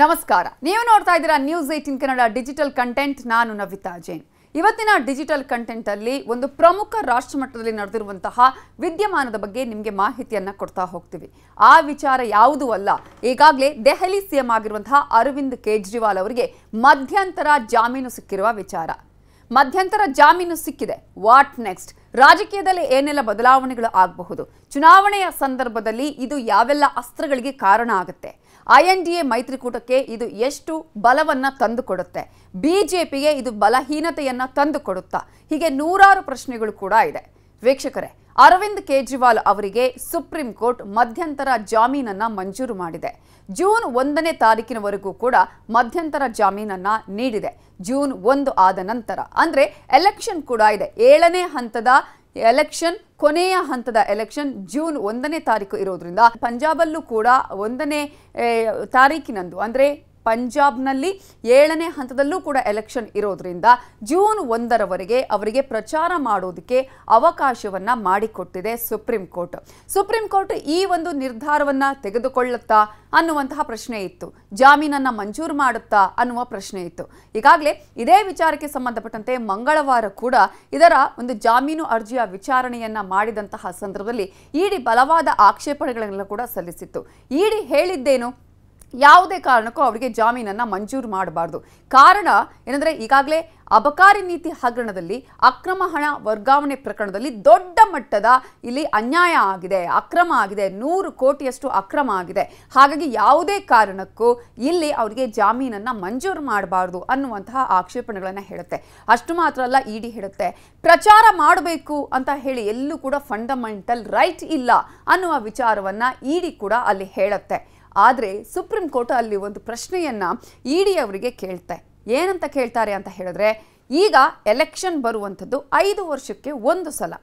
ನಮಸ್ಕಾರ ನೀವು ನೋಡ್ತಾ ಇದ್ದೀರಾ news eighteen Kannada digital content ನಾನು ನವಿತಾ ಜೈನ್ ಇವತ್ತಿನ ಡಿಜಿಟಲ್ ಕಂಟೆಂಟ್ ಅಲ್ಲಿ ಒಂದು ಪ್ರಮುಖ ರಾಷ್ಟ್ರ ಮಟ್ಟದಲ್ಲಿ ನಡೆದಿರುವಂತಹ ವಿದ್ಯಮಾನದ ಬಗ್ಗೆ ನಿಮಗೆ ಮಾಹಿತಿಯನ್ನ ಕೊಡ್ತಾ ಹೋಗ್ತೀವಿ ಆ ವಿಚಾರ ಯಾವುದೂ ಅಲ್ಲ ಈಗಾಗಲೇ ದೆಹಲಿ ಸಿಎಂ ಆಗಿರುವಂತಹ ಅರವಿಂದ್ ಕೇಜ್ರಿವಾಲ್ ಅವರಿಗೆ ಮಧ್ಯಂತರ ಜಾಮೀನು ಸಿಕ್ಕಿರುವ ವಿಚಾರ ಮಧ್ಯಂತರ ಜಾಮೀನು ಸಿಕ್ಕಿದೆ ವಾಟ್ ನೆಕ್ಸ್ಟ್ ರಾಜಕೀಯದಲ್ಲಿ ಏನೆಲ್ಲ ಬದಲಾವಣೆಗಳು ಆಗಬಹುದು ಚುನಾವಣೆಯ ಸಂದರ್ಭದಲ್ಲಿ ಇದು ಯಾವೆಲ್ಲ ಅಸ್ತ್ರಗಳಿಗೆ ಕಾರಣ ಆಗುತ್ತೆ ಐ ಎನ್ ಡಿ ಎ ಮೈತ್ರಿಕೂಟಕ್ಕೆ ಇದು ಎಷ್ಟು ಬಲವನ್ನ ತಂದುಕೊಡುತ್ತೆ ಬಿಜೆಪಿಗೆ ಇದು ಬಲಹೀನತೆಯನ್ನು ತಂದುಕೊಡುತ್ತಾ ಹೀಗೆ ನೂರಾರು ಪ್ರಶ್ನೆಗಳು ಕೂಡ ಇದೆ ವೀಕ್ಷಕರೇ ಅರವಿಂದ್ ಕೇಜ್ರಿವಾಲ್ ಅವರಿಗೆ ಸುಪ್ರೀಂ ಕೋರ್ಟ್ ಮಧ್ಯಂತರ ಜಾಮೀನನ್ನ ಮಂಜೂರು ಮಾಡಿದೆ ಜೂನ್ ಒಂದನೇ ತಾರೀಕಿನವರೆಗೂ ಕೂಡ ಮಧ್ಯಂತರ ಜಾಮೀನನ್ನ ನೀಡಿದೆ ಜೂನ್ ಒಂದು ಆದ ನಂತರ ಅಂದರೆ ಎಲೆಕ್ಷನ್ ಕೂಡ ಇದೆ ಏಳನೇ ಹಂತದ ಎಲೆಕ್ಷನ್ ಕೊನೆಯ ಹಂತದ ಎಲೆಕ್ಷನ್ ಜೂನ್ ಒಂದನೇ ತಾರೀಕು ಇರೋದ್ರಿಂದ ಪಂಜಾಬಲ್ಲೂ ಕೂಡ ಒಂದನೇ ತಾರೀಕಿನಂದು ಅಂದರೆ ಪಂಜಾಬ್ನಲ್ಲಿ ಏಳನೇ ಹಂತದಲ್ಲೂ ಕೂಡ ಎಲೆಕ್ಷನ್ ಇರೋದ್ರಿಂದ ಜೂನ್ ಒಂದರವರೆಗೆ ಅವರಿಗೆ ಪ್ರಚಾರ ಮಾಡೋದಕ್ಕೆ ಅವಕಾಶವನ್ನ ಮಾಡಿಕೊಟ್ಟಿದೆ ಸುಪ್ರೀಂ ಕೋರ್ಟ್ ಸುಪ್ರೀಂ ಕೋರ್ಟ್ ಈ ಒಂದು ನಿರ್ಧಾರವನ್ನ ತೆಗೆದುಕೊಳ್ಳುತ್ತಾ ಅನ್ನುವಂತಹ ಪ್ರಶ್ನೆ ಇತ್ತು ಜಾಮೀನನ್ನ ಮಂಜೂರು ಮಾಡುತ್ತಾ ಅನ್ನುವ ಪ್ರಶ್ನೆ ಇತ್ತು ಈಗಾಗಲೇ ಇದೇ ವಿಚಾರಕ್ಕೆ ಸಂಬಂಧಪಟ್ಟಂತೆ ಮಂಗಳವಾರ ಕೂಡ ಇದರ ಒಂದು ಜಾಮೀನು ಅರ್ಜಿಯ ವಿಚಾರಣೆಯನ್ನ ಮಾಡಿದಂತಹ ಸಂದರ್ಭದಲ್ಲಿ ಇಡಿ ಬಲವಾದ ಆಕ್ಷೇಪಣೆಗಳನ್ನೆಲ್ಲ ಕೂಡ ಸಲ್ಲಿಸಿತ್ತು ಇಡಿ ಹೇಳಿದ್ದೇನು ಯಾವುದೇ ಕಾರಣಕ್ಕೂ ಅವರಿಗೆ ಜಾಮೀನನ್ನು ಮಂಜೂರು ಮಾಡಬಾರ್ದು ಕಾರಣ ಏನಂದರೆ ಈಗಾಗಲೇ ಅಬಕಾರಿ ನೀತಿ ಹಗರಣದಲ್ಲಿ ಅಕ್ರಮ ಹಣ ವರ್ಗಾವಣೆ ಪ್ರಕರಣದಲ್ಲಿ ದೊಡ್ಡ ಮಟ್ಟದ ಇಲ್ಲಿ ಅನ್ಯಾಯ ಆಗಿದೆ ಅಕ್ರಮ ಆಗಿದೆ ನೂರು ಕೋಟಿಯಷ್ಟು ಅಕ್ರಮ ಆಗಿದೆ ಹಾಗಾಗಿ ಯಾವುದೇ ಕಾರಣಕ್ಕೂ ಇಲ್ಲಿ ಅವರಿಗೆ ಜಾಮೀನನ್ನು ಮಂಜೂರು ಮಾಡಬಾರ್ದು ಅನ್ನುವಂತಹ ಆಕ್ಷೇಪಣೆಗಳನ್ನು ಹೇಳುತ್ತೆ ಅಷ್ಟು ಮಾತ್ರ ಅಲ್ಲ ಇಡಿ ಹೇಳುತ್ತೆ ಪ್ರಚಾರ ಮಾಡಬೇಕು ಅಂತ ಹೇಳಿ ಎಲ್ಲೂ ಕೂಡ ಫಂಡಮೆಂಟಲ್ ರೈಟ್ ಇಲ್ಲ ಅನ್ನುವ ವಿಚಾರವನ್ನು ಇಡಿ ಕೂಡ ಅಲ್ಲಿ ಹೇಳುತ್ತೆ ಆದರೆ ಸುಪ್ರೀಂ ಕೋರ್ಟ್ ಅಲ್ಲಿ ಒಂದು ಪ್ರಶ್ನೆಯನ್ನು ಇ ಡಿ ಅವರಿಗೆ ಕೇಳ್ತೆ ಏನಂತ ಕೇಳ್ತಾರೆ ಅಂತ ಹೇಳಿದ್ರೆ ಈಗ ಎಲೆಕ್ಷನ್ ಬರುವಂಥದ್ದು ಐದು ವರ್ಷಕ್ಕೆ ಒಂದು ಸಲ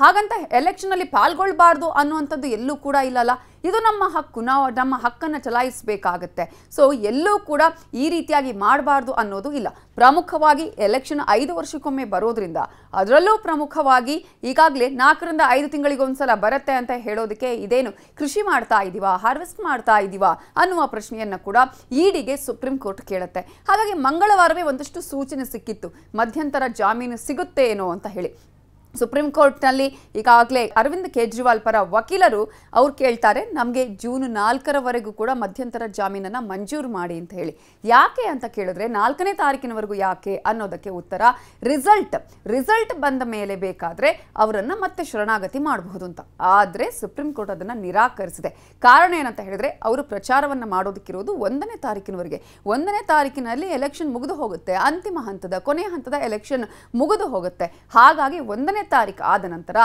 ಹಾಗಂತ ಅಲ್ಲಿ ಪಾಲ್ಗೊಳ್ಬಾರ್ದು ಅನ್ನುವಂಥದ್ದು ಎಲ್ಲೂ ಕೂಡ ಇಲ್ಲಲ್ಲ ಇದು ನಮ್ಮ ಹಕ್ಕು ನಾವು ನಮ್ಮ ಹಕ್ಕನ್ನ ಚಲಾಯಿಸಬೇಕಾಗತ್ತೆ ಸೊ ಎಲ್ಲೂ ಕೂಡ ಈ ರೀತಿಯಾಗಿ ಮಾಡಬಾರ್ದು ಅನ್ನೋದು ಇಲ್ಲ ಪ್ರಮುಖವಾಗಿ ಎಲೆಕ್ಷನ್ ಐದು ವರ್ಷಕ್ಕೊಮ್ಮೆ ಬರೋದ್ರಿಂದ ಅದರಲ್ಲೂ ಪ್ರಮುಖವಾಗಿ ಈಗಾಗಲೇ ನಾಲ್ಕರಿಂದ ಐದು ತಿಂಗಳಿಗೊಂದ್ಸಲ ಬರುತ್ತೆ ಅಂತ ಹೇಳೋದಕ್ಕೆ ಇದೇನು ಕೃಷಿ ಮಾಡ್ತಾ ಇದೀವಾ ಹಾರ್ವೆಸ್ಟ್ ಮಾಡ್ತಾ ಇದೀವಾ ಅನ್ನುವ ಪ್ರಶ್ನೆಯನ್ನ ಕೂಡ ಈಡಿಗೆ ಸುಪ್ರೀಂ ಕೋರ್ಟ್ ಕೇಳುತ್ತೆ ಹಾಗಾಗಿ ಮಂಗಳವಾರವೇ ಒಂದಷ್ಟು ಸೂಚನೆ ಸಿಕ್ಕಿತ್ತು ಮಧ್ಯಂತರ ಜಾಮೀನು ಏನೋ ಅಂತ ಹೇಳಿ ಸುಪ್ರೀಂ ಕೋರ್ಟ್ನಲ್ಲಿ ಈಗಾಗಲೇ ಅರವಿಂದ್ ಕೇಜ್ರಿವಾಲ್ ಪರ ವಕೀಲರು ಅವ್ರು ಕೇಳ್ತಾರೆ ನಮಗೆ ಜೂನ್ ನಾಲ್ಕರವರೆಗೂ ಕೂಡ ಮಧ್ಯಂತರ ಜಾಮೀನನ್ನು ಮಂಜೂರು ಮಾಡಿ ಅಂತ ಹೇಳಿ ಯಾಕೆ ಅಂತ ಕೇಳಿದ್ರೆ ನಾಲ್ಕನೇ ತಾರೀಕಿನವರೆಗೂ ಯಾಕೆ ಅನ್ನೋದಕ್ಕೆ ಉತ್ತರ ರಿಸಲ್ಟ್ ರಿಸಲ್ಟ್ ಬಂದ ಮೇಲೆ ಬೇಕಾದರೆ ಅವರನ್ನು ಮತ್ತೆ ಶರಣಾಗತಿ ಮಾಡಬಹುದು ಅಂತ ಆದರೆ ಸುಪ್ರೀಂ ಕೋರ್ಟ್ ಅದನ್ನು ನಿರಾಕರಿಸಿದೆ ಕಾರಣ ಏನಂತ ಹೇಳಿದ್ರೆ ಅವರು ಪ್ರಚಾರವನ್ನು ಮಾಡೋದಕ್ಕಿರುವುದು ಒಂದನೇ ತಾರೀಕಿನವರೆಗೆ ಒಂದನೇ ತಾರೀಕಿನಲ್ಲಿ ಎಲೆಕ್ಷನ್ ಮುಗಿದು ಹೋಗುತ್ತೆ ಅಂತಿಮ ಹಂತದ ಕೊನೆಯ ಹಂತದ ಎಲೆಕ್ಷನ್ ಮುಗಿದು ಹೋಗುತ್ತೆ ಹಾಗಾಗಿ ಒಂದನೇ ಮೂರನೇ ತಾರೀಕು ಆದ ನಂತರ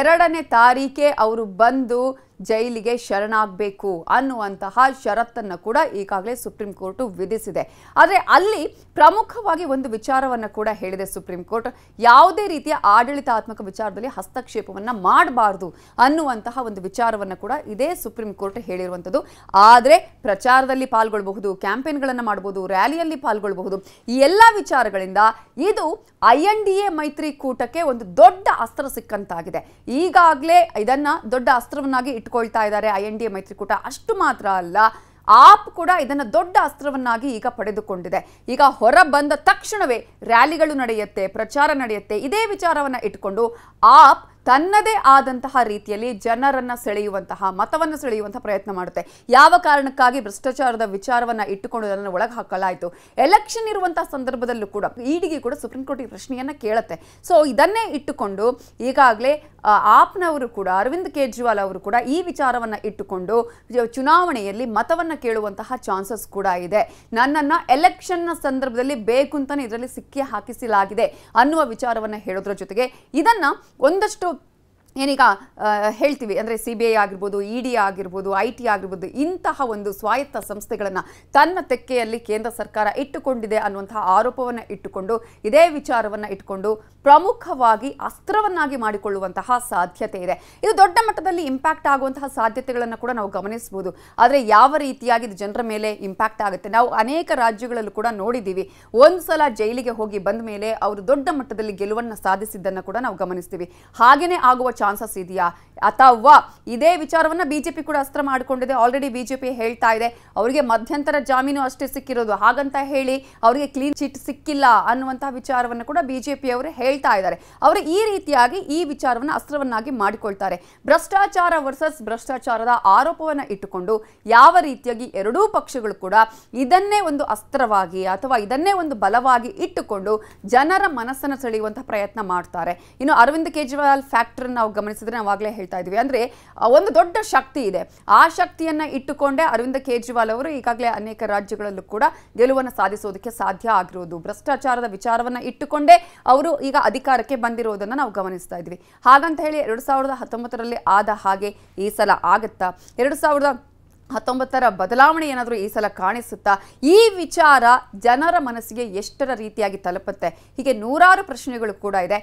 ಎರಡನೇ ತಾರೀಕೆ ಅವರು ಬಂದು ಜೈಲಿಗೆ ಶರಣಾಗಬೇಕು ಅನ್ನುವಂತಹ ಷರತ್ತನ್ನು ಕೂಡ ಈಗಾಗಲೇ ಸುಪ್ರೀಂ ಕೋರ್ಟ್ ವಿಧಿಸಿದೆ ಆದರೆ ಅಲ್ಲಿ ಪ್ರಮುಖವಾಗಿ ಒಂದು ವಿಚಾರವನ್ನು ಕೂಡ ಹೇಳಿದೆ ಸುಪ್ರೀಂ ಕೋರ್ಟ್ ಯಾವುದೇ ರೀತಿಯ ಆಡಳಿತಾತ್ಮಕ ವಿಚಾರದಲ್ಲಿ ಹಸ್ತಕ್ಷೇಪವನ್ನ ಮಾಡಬಾರದು ಅನ್ನುವಂತಹ ಒಂದು ವಿಚಾರವನ್ನು ಕೂಡ ಇದೇ ಸುಪ್ರೀಂ ಕೋರ್ಟ್ ಹೇಳಿರುವಂಥದ್ದು ಆದರೆ ಪ್ರಚಾರದಲ್ಲಿ ಪಾಲ್ಗೊಳ್ಳಬಹುದು ಕ್ಯಾಂಪೇನ್ ಗಳನ್ನ ಮಾಡಬಹುದು ರ್ಯಾಲಿಯಲ್ಲಿ ಪಾಲ್ಗೊಳ್ಳಬಹುದು ಈ ಎಲ್ಲ ವಿಚಾರಗಳಿಂದ ಇದು ಐ ಎನ್ ಡಿ ಎ ಮೈತ್ರಿಕೂಟಕ್ಕೆ ಒಂದು ದೊಡ್ಡ ಅಸ್ತ್ರ ಸಿಕ್ಕಂತಾಗಿದೆ ಈಗಾಗಲೇ ಇದನ್ನ ದೊಡ್ಡ ಅಸ್ತ್ರವನ್ನಾಗಿ ಇಟ್ಕೊಳ್ತಾ ಇದ್ದಾರೆ ಐ ಎನ್ ಡಿ ಎ ಮೈತ್ರಿಕೂಟ ಅಷ್ಟು ಮಾತ್ರ ಅಲ್ಲ ಆಪ್ ಕೂಡ ಇದನ್ನ ದೊಡ್ಡ ಅಸ್ತ್ರವನ್ನಾಗಿ ಈಗ ಪಡೆದುಕೊಂಡಿದೆ ಈಗ ಹೊರ ಬಂದ ತಕ್ಷಣವೇ ರ್ಯಾಲಿಗಳು ನಡೆಯುತ್ತೆ ಪ್ರಚಾರ ನಡೆಯುತ್ತೆ ಇದೇ ವಿಚಾರವನ್ನ ಇಟ್ಕೊಂಡು ಆಪ್ ತನ್ನದೇ ಆದಂತಹ ರೀತಿಯಲ್ಲಿ ಜನರನ್ನು ಸೆಳೆಯುವಂತಹ ಮತವನ್ನು ಸೆಳೆಯುವಂತಹ ಪ್ರಯತ್ನ ಮಾಡುತ್ತೆ ಯಾವ ಕಾರಣಕ್ಕಾಗಿ ಭ್ರಷ್ಟಾಚಾರದ ವಿಚಾರವನ್ನು ಇಟ್ಟುಕೊಂಡು ಅದನ್ನು ಒಳಗೆ ಹಾಕಲಾಯಿತು ಎಲೆಕ್ಷನ್ ಇರುವಂತಹ ಸಂದರ್ಭದಲ್ಲೂ ಕೂಡ ಈಡಿಗೆ ಕೂಡ ಸುಪ್ರೀಂ ಕೋರ್ಟ್ ಈ ಪ್ರಶ್ನೆಯನ್ನು ಕೇಳುತ್ತೆ ಸೊ ಇದನ್ನೇ ಇಟ್ಟುಕೊಂಡು ಈಗಾಗಲೇ ಆಪ್ನವರು ಕೂಡ ಅರವಿಂದ್ ಕೇಜ್ರಿವಾಲ್ ಅವರು ಕೂಡ ಈ ವಿಚಾರವನ್ನು ಇಟ್ಟುಕೊಂಡು ಚುನಾವಣೆಯಲ್ಲಿ ಮತವನ್ನು ಕೇಳುವಂತಹ ಚಾನ್ಸಸ್ ಕೂಡ ಇದೆ ನನ್ನನ್ನು ಎಲೆಕ್ಷನ್ನ ಸಂದರ್ಭದಲ್ಲಿ ಬೇಕು ಅಂತಲೇ ಇದರಲ್ಲಿ ಸಿಕ್ಕಿ ಹಾಕಿಸಲಾಗಿದೆ ಅನ್ನುವ ವಿಚಾರವನ್ನು ಹೇಳೋದ್ರ ಜೊತೆಗೆ ಇದನ್ನು ಒಂದಷ್ಟು ಏನೀಗ ಹೇಳ್ತೀವಿ ಅಂದರೆ ಸಿ ಬಿ ಐ ಆಗಿರ್ಬೋದು ಇ ಡಿ ಆಗಿರ್ಬೋದು ಐ ಟಿ ಆಗಿರ್ಬೋದು ಇಂತಹ ಒಂದು ಸ್ವಾಯತ್ತ ಸಂಸ್ಥೆಗಳನ್ನು ತನ್ನ ತೆಕ್ಕೆಯಲ್ಲಿ ಕೇಂದ್ರ ಸರ್ಕಾರ ಇಟ್ಟುಕೊಂಡಿದೆ ಅನ್ನುವಂತಹ ಆರೋಪವನ್ನು ಇಟ್ಟುಕೊಂಡು ಇದೇ ವಿಚಾರವನ್ನು ಇಟ್ಟುಕೊಂಡು ಪ್ರಮುಖವಾಗಿ ಅಸ್ತ್ರವನ್ನಾಗಿ ಮಾಡಿಕೊಳ್ಳುವಂತಹ ಸಾಧ್ಯತೆ ಇದೆ ಇದು ದೊಡ್ಡ ಮಟ್ಟದಲ್ಲಿ ಇಂಪ್ಯಾಕ್ಟ್ ಆಗುವಂತಹ ಸಾಧ್ಯತೆಗಳನ್ನು ಕೂಡ ನಾವು ಗಮನಿಸಬಹುದು ಆದರೆ ಯಾವ ರೀತಿಯಾಗಿ ಇದು ಜನರ ಮೇಲೆ ಇಂಪ್ಯಾಕ್ಟ್ ಆಗುತ್ತೆ ನಾವು ಅನೇಕ ರಾಜ್ಯಗಳಲ್ಲೂ ಕೂಡ ನೋಡಿದ್ದೀವಿ ಒಂದು ಸಲ ಜೈಲಿಗೆ ಹೋಗಿ ಬಂದ ಮೇಲೆ ಅವರು ದೊಡ್ಡ ಮಟ್ಟದಲ್ಲಿ ಗೆಲುವನ್ನು ಸಾಧಿಸಿದ್ದನ್ನು ಕೂಡ ನಾವು ಗಮನಿಸ್ತೀವಿ ಹಾಗೆಯೇ ಆಗುವ ಚಾನ್ಸಸ್ ಇದೆಯಾ ಅಥವಾ ಇದೇ ವಿಚಾರವನ್ನ ಬಿಜೆಪಿ ಕೂಡ ಅಸ್ತ್ರ ಮಾಡಿಕೊಂಡಿದೆ ಆಲ್ರೆಡಿ ಬಿಜೆಪಿ ಹೇಳ್ತಾ ಇದೆ ಅವರಿಗೆ ಮಧ್ಯಂತರ ಜಾಮೀನು ಅಷ್ಟೇ ಸಿಕ್ಕಿರೋದು ಹಾಗಂತ ಹೇಳಿ ಅವರಿಗೆ ಕ್ಲೀನ್ ಚಿಟ್ ಸಿಕ್ಕಿಲ್ಲ ಅನ್ನುವಂತಹ ವಿಚಾರವನ್ನ ಕೂಡ ಬಿಜೆಪಿ ಅವರು ಹೇಳ್ತಾ ಇದ್ದಾರೆ ಅವರು ಈ ರೀತಿಯಾಗಿ ಈ ವಿಚಾರವನ್ನ ಅಸ್ತ್ರವನ್ನಾಗಿ ಮಾಡಿಕೊಳ್ತಾರೆ ಭ್ರಷ್ಟಾಚಾರ ವರ್ಸಸ್ ಭ್ರಷ್ಟಾಚಾರದ ಆರೋಪವನ್ನ ಇಟ್ಟುಕೊಂಡು ಯಾವ ರೀತಿಯಾಗಿ ಎರಡೂ ಪಕ್ಷಗಳು ಕೂಡ ಇದನ್ನೇ ಒಂದು ಅಸ್ತ್ರವಾಗಿ ಅಥವಾ ಇದನ್ನೇ ಒಂದು ಬಲವಾಗಿ ಇಟ್ಟುಕೊಂಡು ಜನರ ಮನಸ್ಸನ್ನು ಸೆಳೆಯುವಂತಹ ಪ್ರಯತ್ನ ಮಾಡ್ತಾರೆ ಇನ್ನು ಅರವಿಂದ್ ಕೇಜ್ರಿವಾಲ್ ಫ್ಯಾಕ್ಟರ್ ನಾವು ಗಮನಿಸಿದ್ರೆ ನಾವಾಗಲೇ ಹೇಳ್ತಾ ಇದ್ವಿ ಅಂದರೆ ಒಂದು ದೊಡ್ಡ ಶಕ್ತಿ ಇದೆ ಆ ಶಕ್ತಿಯನ್ನು ಇಟ್ಟುಕೊಂಡೇ ಅರವಿಂದ ಕೇಜ್ರಿವಾಲ್ ಅವರು ಈಗಾಗಲೇ ಅನೇಕ ರಾಜ್ಯಗಳಲ್ಲೂ ಕೂಡ ಗೆಲುವನ್ನು ಸಾಧಿಸೋದಕ್ಕೆ ಸಾಧ್ಯ ಆಗಿರೋದು ಭ್ರಷ್ಟಾಚಾರದ ವಿಚಾರವನ್ನು ಇಟ್ಟುಕೊಂಡೇ ಅವರು ಈಗ ಅಧಿಕಾರಕ್ಕೆ ಬಂದಿರೋದನ್ನು ನಾವು ಗಮನಿಸ್ತಾ ಇದ್ವಿ ಹಾಗಂತ ಹೇಳಿ ಎರಡು ಸಾವಿರದ ಹತ್ತೊಂಬತ್ತರಲ್ಲಿ ಆದ ಹಾಗೆ ಈ ಸಲ ಆಗುತ್ತಾ ಎರಡು ಸಾವಿರದ ಹತ್ತೊಂಬತ್ತರ ಬದಲಾವಣೆ ಏನಾದರೂ ಈ ಸಲ ಕಾಣಿಸುತ್ತಾ ಈ ವಿಚಾರ ಜನರ ಮನಸ್ಸಿಗೆ ಎಷ್ಟರ ರೀತಿಯಾಗಿ ತಲುಪುತ್ತೆ ಹೀಗೆ ನೂರಾರು ಪ್ರಶ್ನೆಗಳು ಕೂಡ ಇದೆ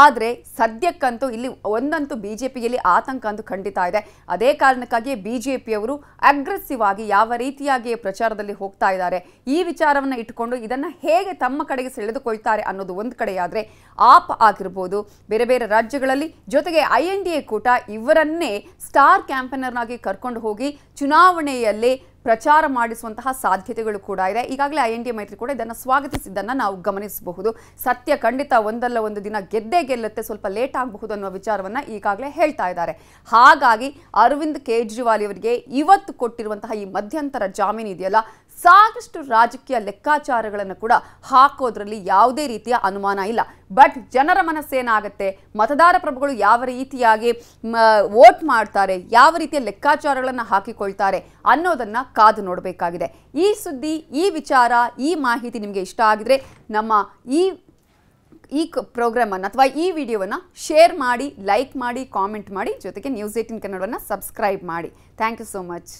ಆದರೆ ಸದ್ಯಕ್ಕಂತೂ ಇಲ್ಲಿ ಒಂದಂತೂ ಬಿ ಜೆ ಪಿಯಲ್ಲಿ ಆತಂಕ ಅಂತೂ ಖಂಡಿತ ಇದೆ ಅದೇ ಕಾರಣಕ್ಕಾಗಿಯೇ ಬಿ ಜೆ ಪಿಯವರು ಅಗ್ರೆಸಿವ್ ಆಗಿ ಯಾವ ರೀತಿಯಾಗಿ ಪ್ರಚಾರದಲ್ಲಿ ಹೋಗ್ತಾ ಇದ್ದಾರೆ ಈ ವಿಚಾರವನ್ನು ಇಟ್ಟುಕೊಂಡು ಇದನ್ನು ಹೇಗೆ ತಮ್ಮ ಕಡೆಗೆ ಸೆಳೆದುಕೊಳ್ತಾರೆ ಅನ್ನೋದು ಒಂದು ಕಡೆಯಾದರೆ ಆಪ್ ಆಗಿರ್ಬೋದು ಬೇರೆ ಬೇರೆ ರಾಜ್ಯಗಳಲ್ಲಿ ಜೊತೆಗೆ ಐ ಎನ್ ಡಿ ಎ ಕೂಟ ಇವರನ್ನೇ ಸ್ಟಾರ್ ಕ್ಯಾಂಪೇನರ್ನಾಗಿ ಕರ್ಕೊಂಡು ಹೋಗಿ ಚುನಾವಣೆ ಚುನಾವಣೆಯಲ್ಲಿ ಪ್ರಚಾರ ಮಾಡಿಸುವಂತಹ ಸಾಧ್ಯತೆಗಳು ಕೂಡ ಇದೆ ಈಗಾಗಲೇ ಐ ಎನ್ ಡಿ ಮೈತ್ರಿ ಕೂಡ ಇದನ್ನು ಸ್ವಾಗತಿಸಿದ್ದನ್ನು ನಾವು ಗಮನಿಸಬಹುದು ಸತ್ಯ ಖಂಡಿತ ಒಂದಲ್ಲ ಒಂದು ದಿನ ಗೆದ್ದೇ ಗೆಲ್ಲುತ್ತೆ ಸ್ವಲ್ಪ ಲೇಟ್ ಆಗಬಹುದು ಅನ್ನೋ ವಿಚಾರವನ್ನು ಈಗಾಗಲೇ ಹೇಳ್ತಾ ಇದ್ದಾರೆ ಹಾಗಾಗಿ ಅರವಿಂದ್ ಕೇಜ್ರಿವಾಲ್ ಇವರಿಗೆ ಇವತ್ತು ಕೊಟ್ಟಿರುವಂತಹ ಈ ಮಧ್ಯಂತರ ಜಾಮೀನು ಇದೆಯಲ್ಲ ಸಾಕಷ್ಟು ರಾಜಕೀಯ ಲೆಕ್ಕಾಚಾರಗಳನ್ನು ಕೂಡ ಹಾಕೋದ್ರಲ್ಲಿ ಯಾವುದೇ ರೀತಿಯ ಅನುಮಾನ ಇಲ್ಲ ಬಟ್ ಜನರ ಮನಸ್ಸೇನಾಗುತ್ತೆ ಮತದಾರ ಪ್ರಭುಗಳು ಯಾವ ರೀತಿಯಾಗಿ ವೋಟ್ ಮಾಡ್ತಾರೆ ಯಾವ ರೀತಿಯ ಲೆಕ್ಕಾಚಾರಗಳನ್ನು ಹಾಕಿಕೊಳ್ತಾರೆ ಅನ್ನೋದನ್ನು ಕಾದು ನೋಡಬೇಕಾಗಿದೆ ಈ ಸುದ್ದಿ ಈ ವಿಚಾರ ಈ ಮಾಹಿತಿ ನಿಮಗೆ ಇಷ್ಟ ಆಗಿದರೆ ನಮ್ಮ ಈ ಈ ಪ್ರೋಗ್ರಾಮನ್ನು ಅಥವಾ ಈ ವಿಡಿಯೋವನ್ನು ಶೇರ್ ಮಾಡಿ ಲೈಕ್ ಮಾಡಿ ಕಾಮೆಂಟ್ ಮಾಡಿ ಜೊತೆಗೆ ನ್ಯೂಸ್ ಏಟಿನ್ ಕನ್ನಡವನ್ನು ಸಬ್ಸ್ಕ್ರೈಬ್ ಮಾಡಿ ಥ್ಯಾಂಕ್ ಯು ಸೋ ಮಚ್